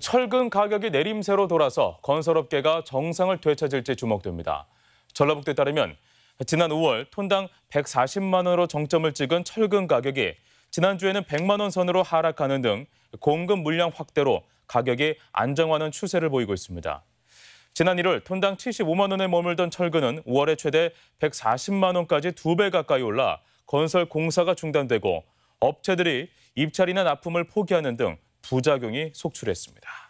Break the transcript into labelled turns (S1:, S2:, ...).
S1: 철근 가격이 내림세로 돌아서 건설업계가 정상을 되찾을지 주목됩니다. 전라북도에 따르면 지난 5월 톤당 140만 원으로 정점을 찍은 철근 가격이 지난주에는 100만 원 선으로 하락하는 등 공급 물량 확대로 가격이 안정화하는 추세를 보이고 있습니다. 지난 1월 톤당 75만 원에 머물던 철근은 5월에 최대 140만 원까지 두 배 가까이 올라 건설 공사가 중단되고 업체들이 입찰이나 납품을 포기하는 등 부작용이 속출했습니다.